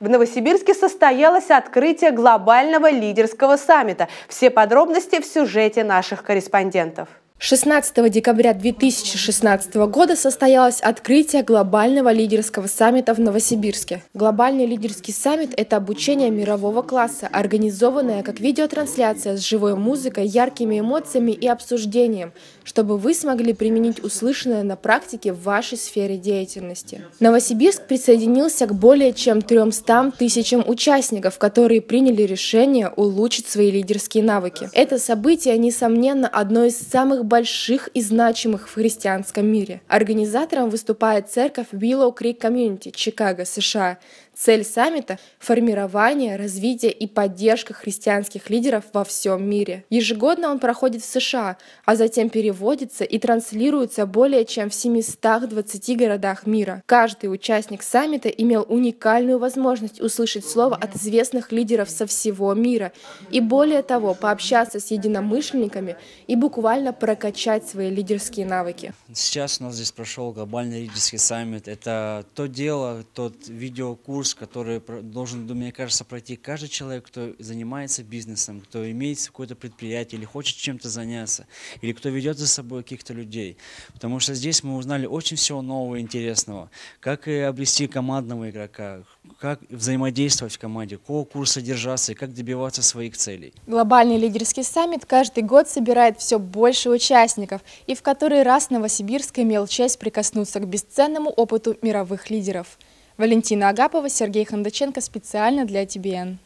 В Новосибирске состоялось открытие глобального лидерского саммита. Все подробности в сюжете наших корреспондентов. 16 декабря 2016 года состоялось открытие глобального лидерского саммита в Новосибирске. Глобальный лидерский саммит – это обучение мирового класса, организованное как видеотрансляция с живой музыкой, яркими эмоциями и обсуждением, чтобы вы смогли применить услышанное на практике в вашей сфере деятельности. Новосибирск присоединился к более чем 300 тысячам участников, которые приняли решение улучшить свои лидерские навыки. Это событие, несомненно, одно из самых больших и значимых в христианском мире. Организатором выступает церковь Willow Creek Community, Чикаго, США, Цель саммита — формирование, развитие и поддержка христианских лидеров во всем мире. Ежегодно он проходит в США, а затем переводится и транслируется более чем в 720 городах мира. Каждый участник саммита имел уникальную возможность услышать слово от известных лидеров со всего мира и более того пообщаться с единомышленниками и буквально прокачать свои лидерские навыки. Сейчас у нас здесь прошел глобальный лидерский саммит. Это то дело, тот видеокурс, курс, который должен, мне кажется, пройти каждый человек, кто занимается бизнесом, кто имеет какое-то предприятие или хочет чем-то заняться, или кто ведет за собой каких-то людей. Потому что здесь мы узнали очень всего нового и интересного. Как и обрести командного игрока, как взаимодействовать в команде, какого курса держаться и как добиваться своих целей. Глобальный лидерский саммит каждый год собирает все больше участников, и в который раз Новосибирск имел честь прикоснуться к бесценному опыту мировых лидеров – Валентина Агапова, Сергей Хондаченко специально для ТБН.